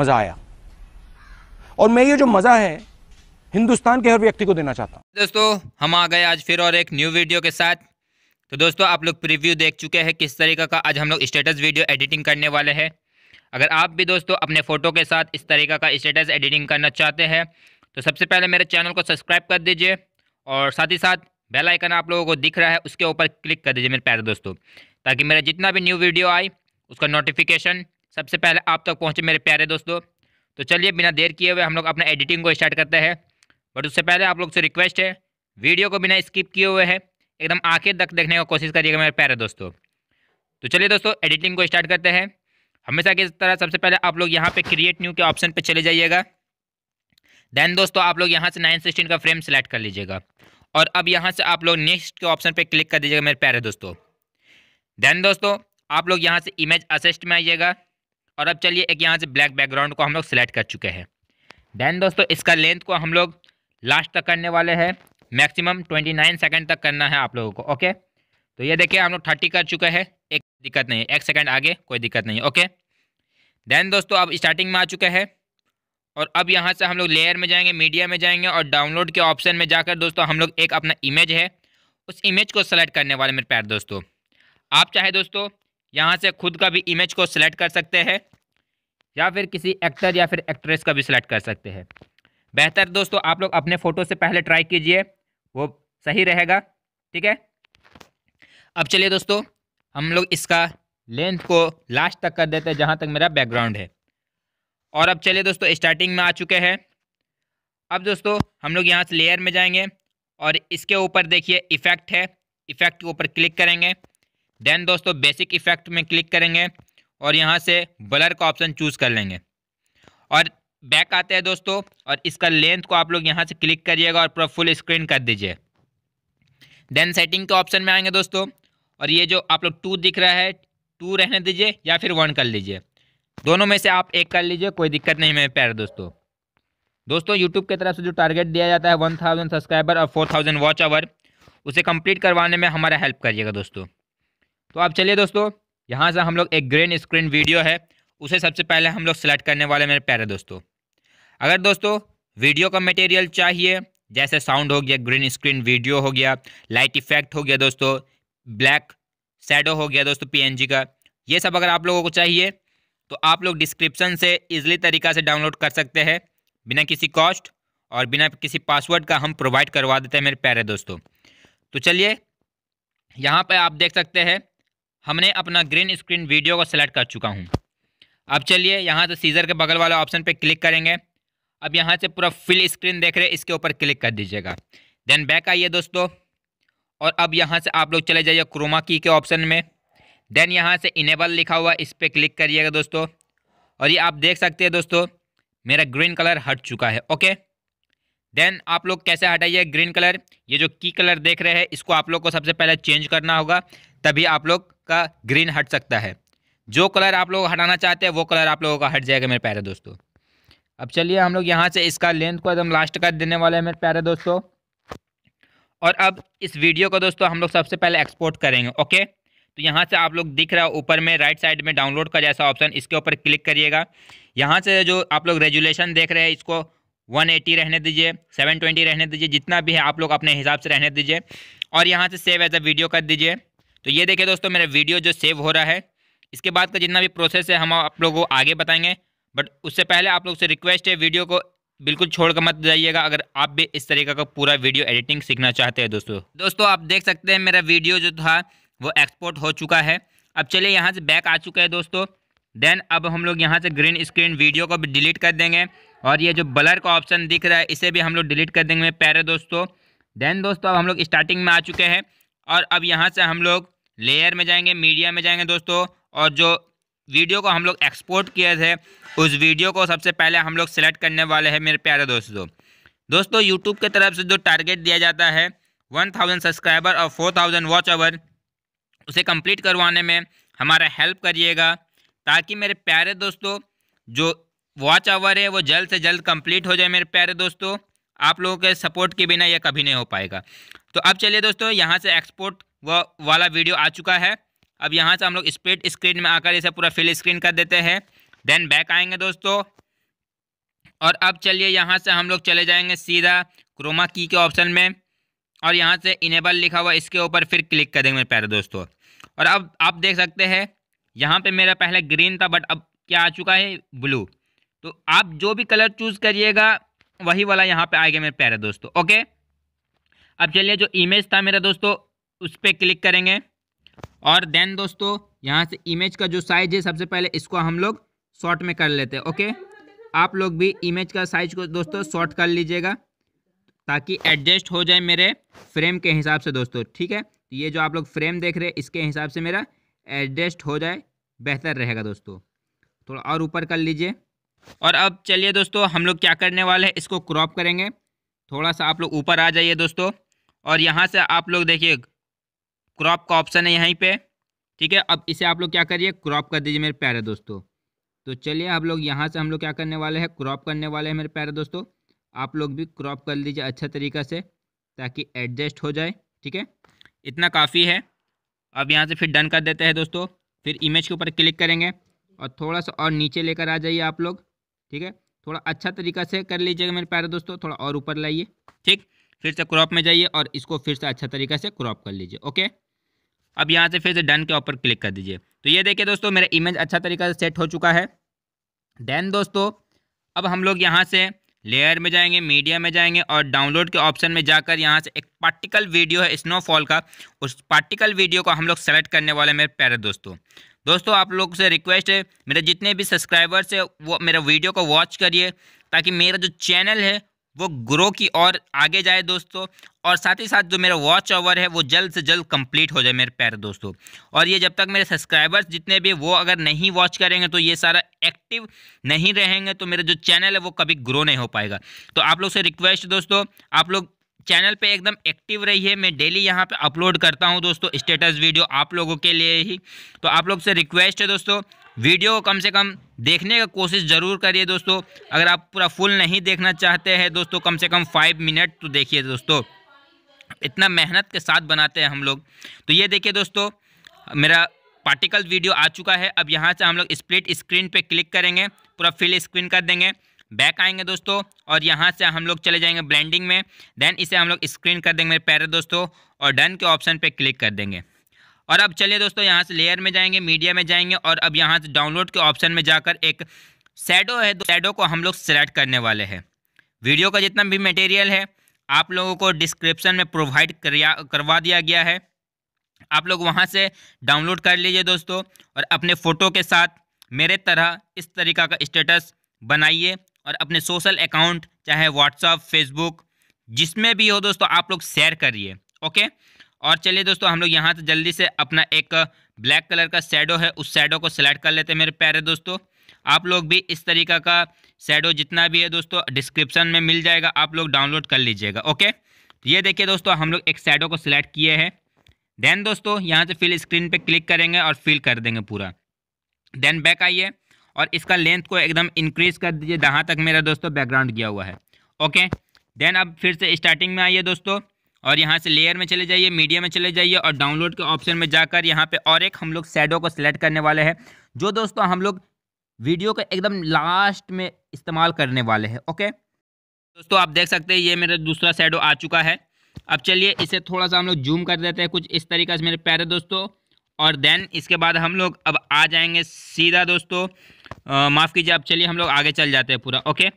मज़ा आया और मैं ये जो मज़ा है हिंदुस्तान के हर व्यक्ति को देना चाहता हूँ दोस्तों हम आ गए आज फिर और एक न्यू वीडियो के साथ तो दोस्तों आप लोग प्रीव्यू देख चुके हैं किस तरीके का आज हम लोग स्टेटस वीडियो एडिटिंग करने वाले हैं अगर आप भी दोस्तों अपने फ़ोटो के साथ इस तरीके का स्टेटस एडिटिंग करना चाहते हैं तो सबसे पहले मेरे चैनल को सब्सक्राइब कर दीजिए और साथ ही साथ बेल आइकन आप लोगों को दिख रहा है उसके ऊपर क्लिक कर दीजिए मेरे प्यारे दोस्तों ताकि मेरा जितना भी न्यू वीडियो आए उसका नोटिफिकेशन सबसे पहले आप तक पहुँचे मेरे प्यारे दोस्तों तो चलिए बिना देर किए हुए हम लोग अपना एडिटिंग को स्टार्ट करते हैं बट उससे पहले आप लोग से रिक्वेस्ट है वीडियो को बिना स्किप किए हुए है एकदम आखिर तक देखने का कोशिश करिएगा मेरे प्यारे दोस्तों तो चलिए दोस्तों एडिटिंग को स्टार्ट करते हैं हमेशा की तरह सबसे पहले आप लोग यहाँ पे क्रिएट न्यू के ऑप्शन पे चले जाइएगा देन दोस्तों आप लोग यहाँ से नाइन सिक्सटीन का फ्रेम सेलेक्ट कर लीजिएगा और अब यहाँ से आप लोग नेक्स्ट के ऑप्शन पे क्लिक कर दीजिएगा मेरे प्यारे दोस्तों देन दोस्तों आप लोग यहाँ से इमेज असिस्ट में आइएगा और अब चलिए एक यहाँ से ब्लैक बैकग्राउंड को हम लोग सिलेक्ट कर चुके हैं देन दोस्तों इसका लेंथ को हम लोग लास्ट तक करने वाले हैं मैक्सिमम ट्वेंटी नाइन सेकेंड तक करना है आप लोगों को ओके तो ये देखिए हम लोग थर्टी कर चुके हैं एक दिक्कत नहीं है एक सेकेंड आगे कोई दिक्कत नहीं ओके देन दोस्तों अब स्टार्टिंग में आ चुके हैं और अब यहाँ से हम लोग लेयर में जाएंगे मीडिया में जाएंगे और डाउनलोड के ऑप्शन में जाकर दोस्तों हम लोग एक अपना इमेज है उस इमेज को सेलेक्ट करने वाले मेरे प्यार दोस्तों आप चाहे दोस्तों यहाँ से खुद का भी इमेज को सिलेक्ट कर सकते हैं या फिर किसी एक्टर या फिर एक्ट्रेस का भी सिलेक्ट कर सकते हैं बेहतर दोस्तों आप लोग अपने फ़ोटो से पहले ट्राई कीजिए वो सही रहेगा ठीक है अब चलिए दोस्तों हम लोग इसका लेंथ को लास्ट तक कर देते हैं जहाँ तक मेरा बैकग्राउंड है और अब चलिए दोस्तों स्टार्टिंग में आ चुके हैं अब दोस्तों हम लोग यहाँ से लेयर में जाएंगे और इसके ऊपर देखिए इफ़ेक्ट है इफ़ेक्ट के ऊपर क्लिक करेंगे देन दोस्तों बेसिक इफ़ेक्ट में क्लिक करेंगे और यहाँ से ब्लर का ऑप्शन चूज़ कर लेंगे और बैक आते हैं दोस्तों और इसका लेंथ को आप लोग यहाँ से क्लिक करिएगा और पूरा फुल स्क्रीन कर दीजिए देन सेटिंग के ऑप्शन में आएंगे दोस्तों और ये जो आप लोग टू दिख रहा है टू रहने दीजिए या फिर वन कर लीजिए दोनों में से आप एक कर लीजिए कोई दिक्कत नहीं मेरे प्यार दोस्तों दोस्तों यूट्यूब की तरफ से जो टारगेट दिया जाता है वन थाउजेंड सब्सक्राइबर और फोर थाउजेंड वॉच आवर उसे कंप्लीट करवाने में हमारा हेल्प करिएगा दोस्तों तो आप चलिए दोस्तों यहाँ से हम लोग एक ग्रीन स्क्रीन वीडियो है उसे सबसे पहले हम लोग सेलेक्ट करने वाले मेरे प्यारे दोस्तों अगर दोस्तों वीडियो का मटेरियल चाहिए जैसे साउंड हो गया ग्रीन स्क्रीन वीडियो हो गया लाइट इफेक्ट हो गया दोस्तों ब्लैक सैडो हो गया दोस्तों पीएनजी का ये सब अगर आप लोगों को चाहिए तो आप लोग डिस्क्रिप्शन से इजली तरीका से डाउनलोड कर सकते हैं बिना किसी कॉस्ट और बिना किसी पासवर्ड का हम प्रोवाइड करवा देते हैं मेरे प्यारे दोस्तों तो चलिए यहाँ पर आप देख सकते हैं हमने अपना ग्रीन स्क्रीन वीडियो को सेलेक्ट कर चुका हूँ अब चलिए यहाँ से सीज़र के बगल वाला ऑप्शन पर क्लिक करेंगे अब यहाँ से पूरा फिल स्क्रीन देख रहे इसके ऊपर क्लिक कर दीजिएगा देन बैक आइए दोस्तों और अब यहाँ से आप लोग चले जाइए क्रोमा की के ऑप्शन में देन यहाँ से इनेबल लिखा हुआ इस पर क्लिक करिएगा दोस्तों और ये आप देख सकते हैं दोस्तों मेरा ग्रीन कलर हट चुका है ओके देन आप लोग कैसे हटाइए ग्रीन कलर ये जो की कलर देख रहे हैं इसको आप लोग को सबसे पहले चेंज करना होगा तभी आप लोग का ग्रीन हट सकता है जो कलर आप लोग हटाना चाहते हैं वो कलर आप लोगों का हट जाएगा मेरे प्यारे दोस्तों अब चलिए हम लोग यहाँ से इसका लेंथ को एकदम लास्ट कर देने वाले हैं मेरे प्यारे दोस्तों और अब इस वीडियो को दोस्तों हम लोग सबसे पहले एक्सपोर्ट करेंगे ओके तो यहाँ से आप लोग दिख रहा है ऊपर में राइट साइड में डाउनलोड का जैसा ऑप्शन इसके ऊपर क्लिक करिएगा यहाँ से जो आप लोग रेजुलेशन देख रहे हैं इसको 180 रहने दीजिए 720 रहने दीजिए जितना भी है आप लोग अपने हिसाब से रहने दीजिए और यहाँ से सेव एज अ वीडियो कर दीजिए तो ये देखिए दोस्तों मेरा वीडियो जो सेव हो रहा है इसके बाद का जितना भी प्रोसेस है हम आप लोगों को आगे बताएंगे बट उससे पहले आप लोग से रिक्वेस्ट है वीडियो को बिल्कुल छोड़ कर मत जाइएगा अगर आप भी इस तरीके का पूरा वीडियो एडिटिंग सीखना चाहते हैं दोस्तों दोस्तों आप देख सकते हैं मेरा वीडियो जो था वो एक्सपोर्ट हो चुका है अब चलिए यहाँ से बैक आ चुका है दोस्तों देन अब हम लोग यहाँ से ग्रीन स्क्रीन वीडियो को भी डिलीट कर देंगे और ये जो ब्लर का ऑप्शन दिख रहा है इसे भी हम लोग डिलीट कर देंगे प्यारे दोस्तों देन दोस्तों अब हम लोग स्टार्टिंग में आ चुके हैं और अब यहाँ से हम लोग लेयर में जाएंगे मीडिया में जाएंगे दोस्तों और जो वीडियो को हम लोग एक्सपोर्ट किए थे उस वीडियो को सबसे पहले हम लोग सेलेक्ट करने वाले हैं मेरे प्यारे दोस्तों दोस्तों यूट्यूब की तरफ से जो टारगेट दिया जाता है वन थाउजेंड सब्सक्राइबर और फोर थाउजेंड वॉच आवर उसे कंप्लीट करवाने में हमारा हेल्प करिएगा ताकि मेरे प्यारे दोस्तों जो वॉच आवर है वो जल्द से जल्द कम्प्लीट हो जाए मेरे प्यारे दोस्तों आप लोगों के सपोर्ट के बिना यह कभी नहीं हो पाएगा तो अब चलिए दोस्तों यहाँ से एक्सपोर्ट व वाला वीडियो आ चुका है अब यहाँ से हम लोग स्पीड स्क्रीन में आकर इसे पूरा फिल स्क्रीन कर देते हैं देन बैक आएंगे दोस्तों और अब चलिए यहाँ से हम लोग चले जाएंगे सीधा क्रोमा की के ऑप्शन में और यहाँ से इनेबल लिखा हुआ इसके ऊपर फिर क्लिक कर देंगे मेरे प्यारे दोस्तों और अब आप देख सकते हैं यहाँ पे मेरा पहले ग्रीन था बट अब क्या आ चुका है ब्लू तो आप जो भी कलर चूज़ करिएगा वही वाला यहाँ पे आ गया मेरे प्यारे दोस्तों ओके अब चलिए जो इमेज था मेरा दोस्तों उस पर क्लिक करेंगे और देन दोस्तों यहाँ से इमेज का जो साइज है सबसे पहले इसको हम लोग शॉर्ट में कर लेते हैं ओके आप लोग भी इमेज का साइज को दोस्तों शॉर्ट कर लीजिएगा ताकि एडजस्ट हो जाए मेरे फ्रेम के हिसाब से दोस्तों ठीक है तो ये जो आप लोग फ्रेम देख रहे हैं इसके हिसाब से मेरा एडजस्ट हो जाए बेहतर रहेगा दोस्तों थोड़ा और ऊपर कर लीजिए और अब चलिए दोस्तों हम लोग क्या करने वाले हैं इसको क्रॉप करेंगे थोड़ा सा आप लोग ऊपर आ जाइए दोस्तों और यहाँ से आप लोग देखिए क्रॉप का ऑप्शन है यहीं पे ठीक है अब इसे आप लोग क्या करिए क्रॉप कर दीजिए मेरे प्यारे दोस्तों तो चलिए आप लोग यहाँ से हम लोग क्या करने वाले हैं क्रॉप करने वाले हैं मेरे प्यारे दोस्तों आप लोग भी क्रॉप कर लीजिए अच्छा तरीका से ताकि एडजस्ट हो जाए ठीक है इतना काफ़ी है अब यहाँ से फिर डन कर देते हैं दोस्तों फिर इमेज के ऊपर क्लिक करेंगे और थोड़ा सा और नीचे लेकर आ जाइए आप लोग ठीक है थोड़ा अच्छा तरीका से कर लीजिएगा मेरे प्यारे दोस्तों थोड़ा और ऊपर लाइए ठीक फिर से क्रॉप में जाइए और इसको फिर से अच्छा तरीका से क्रॉप कर लीजिए ओके अब यहाँ से फिर से डन के ऊपर क्लिक कर दीजिए तो ये देखिए दोस्तों मेरा इमेज अच्छा तरीका से सेट हो चुका है देन दोस्तों अब हम लोग यहाँ से लेयर में जाएंगे मीडिया में जाएंगे और डाउनलोड के ऑप्शन में जाकर यहाँ से एक पार्टिकल वीडियो है स्नोफॉल का उस पार्टिकल वीडियो को हम लोग सेलेक्ट करने वाले मेरे प्यारे दोस्तों दोस्तों आप लोग से रिक्वेस्ट है मेरे जितने भी सब्सक्राइबर्स है वो मेरा वीडियो को वॉच करिए ताकि मेरा जो चैनल है वो ग्रो की और आगे जाए दोस्तों और साथ ही साथ जो मेरा वॉच ओवर है वो जल्द से जल्द कंप्लीट हो जाए मेरे पैर दोस्तों और ये जब तक मेरे सब्सक्राइबर्स जितने भी वो अगर नहीं वॉच करेंगे तो ये सारा एक्टिव नहीं रहेंगे तो मेरा जो चैनल है वो कभी ग्रो नहीं हो पाएगा तो आप लोग से रिक्वेस्ट दोस्तों आप लोग चैनल पे एकदम एक्टिव रहिए मैं डेली यहाँ पे अपलोड करता हूँ दोस्तों स्टेटस वीडियो आप लोगों के लिए ही तो आप लोग से रिक्वेस्ट है दोस्तों वीडियो कम से कम देखने का कोशिश ज़रूर करिए दोस्तों अगर आप पूरा फुल नहीं देखना चाहते हैं दोस्तों कम से कम फाइव मिनट तो देखिए दोस्तों इतना मेहनत के साथ बनाते हैं हम लोग तो ये देखिए दोस्तों मेरा पार्टिकल वीडियो आ चुका है अब यहाँ से हम लोग स्प्लिट स्क्रीन पे क्लिक करेंगे पूरा फिल स्क्रीन कर देंगे बैक आएंगे दोस्तों और यहाँ से हम लोग चले जाएंगे ब्लेंडिंग में देन इसे हम लोग स्क्रीन कर देंगे मेरे पैर दोस्तों और डन के ऑप्शन पर क्लिक कर देंगे और अब चलिए दोस्तों यहाँ से लेयर में जाएंगे मीडिया में जाएंगे और अब यहाँ से डाउनलोड के ऑप्शन में जाकर एक सैडो है सैडो को हम लोग सेलेक्ट करने वाले हैं वीडियो का जितना भी मटेरियल है आप लोगों को डिस्क्रिप्शन में प्रोवाइड करवा दिया गया है आप लोग वहाँ से डाउनलोड कर लीजिए दोस्तों और अपने फ़ोटो के साथ मेरे तरह इस तरीका का स्टेटस बनाइए और अपने सोशल अकाउंट चाहे व्हाट्सअप फेसबुक जिसमें भी हो दोस्तों आप लोग शेयर करिए ओके और चलिए दोस्तों हम लोग यहाँ से जल्दी से अपना एक ब्लैक कलर का शेडो है उस शेडो को सिलेक्ट कर लेते हैं मेरे प्यारे दोस्तों आप लोग भी इस तरीका का शेडो जितना भी है दोस्तों डिस्क्रिप्शन में मिल जाएगा आप लोग डाउनलोड कर लीजिएगा ओके ये देखिए दोस्तों हम लोग एक शेडो को सिलेक्ट किए हैं देन दोस्तों यहाँ से फिल स्क्रीन पे क्लिक करेंगे और फिल कर देंगे पूरा देन बैक आइए और इसका लेंथ को एकदम इंक्रीज कर दीजिए जहाँ तक मेरा दोस्तों बैकग्राउंड गया हुआ है ओके देन अब फिर से स्टार्टिंग में आइए दोस्तों और यहाँ से लेयर में चले जाइए मीडिया में चले जाइए और डाउनलोड के ऑप्शन में जाकर यहाँ पे और एक हम लोग सैडो को सिलेक्ट करने वाले हैं जो दोस्तों हम लोग वीडियो को एकदम लास्ट में इस्तेमाल करने वाले हैं ओके दोस्तों आप देख सकते हैं ये मेरा दूसरा सैडो आ चुका है अब चलिए इसे थोड़ा सा हम लोग जूम कर देते हैं कुछ इस तरीके से मेरे प्यारे दोस्तों और देन इसके बाद हम लोग अब आ जाएंगे सीधा दोस्तों माफ़ कीजिए अब चलिए हम लोग आगे चल जाते हैं पूरा ओके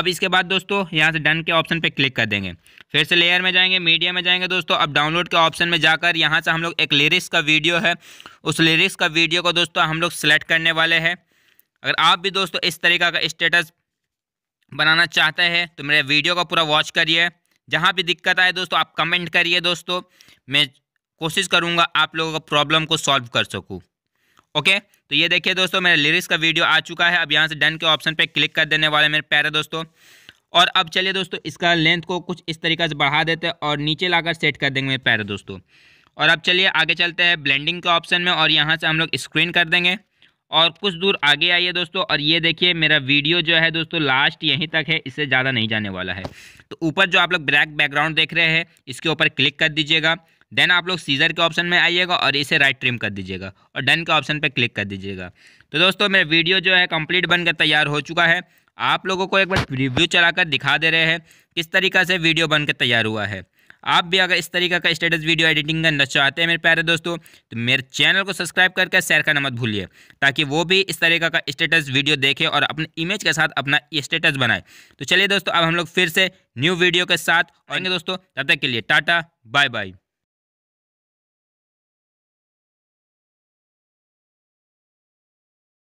अब इसके बाद दोस्तों यहाँ से डन के ऑप्शन पे क्लिक कर देंगे फिर से लेयर में जाएंगे मीडिया में जाएंगे दोस्तों अब डाउनलोड के ऑप्शन में जाकर यहाँ से हम लोग एक लिरिक्स का वीडियो है उस लिरिक्स का वीडियो को दोस्तों हम लोग सेलेक्ट करने वाले हैं अगर आप भी दोस्तों इस तरीका का स्टेटस बनाना चाहते हैं तो मेरे वीडियो का पूरा वॉच करिए जहाँ भी दिक्कत आए दोस्तों आप कमेंट करिए दोस्तों मैं कोशिश करूँगा आप लोगों का प्रॉब्लम को सॉल्व कर सकूँ ओके तो ये देखिए दोस्तों मेरा लिरिक्स का वीडियो आ चुका है अब यहाँ से डन के ऑप्शन पर क्लिक कर देने वाले मेरे प्यारे दोस्तों और अब चलिए दोस्तों इसका लेंथ को कुछ इस तरीके से बढ़ा देते हैं और नीचे लाकर सेट कर देंगे मेरे प्यारे दोस्तों और अब चलिए आगे चलते हैं ब्लेंडिंग के ऑप्शन में और यहाँ से हम लोग स्क्रीन कर देंगे और कुछ दूर आगे आइए दोस्तों और ये देखिए मेरा वीडियो जो है दोस्तों लास्ट यहीं तक है इससे ज़्यादा नहीं जाने वाला है तो ऊपर जो आप लोग ब्लैक बैकग्राउंड देख रहे हैं इसके ऊपर क्लिक कर दीजिएगा देन आप लोग सीजर के ऑप्शन में आइएगा और इसे राइट ट्रिम कर दीजिएगा और डन के ऑप्शन पर क्लिक कर दीजिएगा तो दोस्तों मेरा वीडियो जो है कम्प्लीट बनकर तैयार हो चुका है आप लोगों को एक बार रिव्यू चलाकर दिखा दे रहे हैं किस तरीका से वीडियो बनकर तैयार हुआ है आप भी अगर इस तरीका का स्टेटस वीडियो एडिटिंग करना चाहते हैं मेरे प्यारे दोस्तों तो मेरे चैनल को सब्सक्राइब करके शेयर करना मत भूलिए ताकि वो भी इस तरीका का स्टेटस वीडियो देखे और अपने इमेज के साथ अपना स्टेटस बनाए तो चलिए दोस्तों अब हम लोग फिर से न्यू वीडियो के साथ आएंगे दोस्तों तब तक के लिए टाटा बाय बाय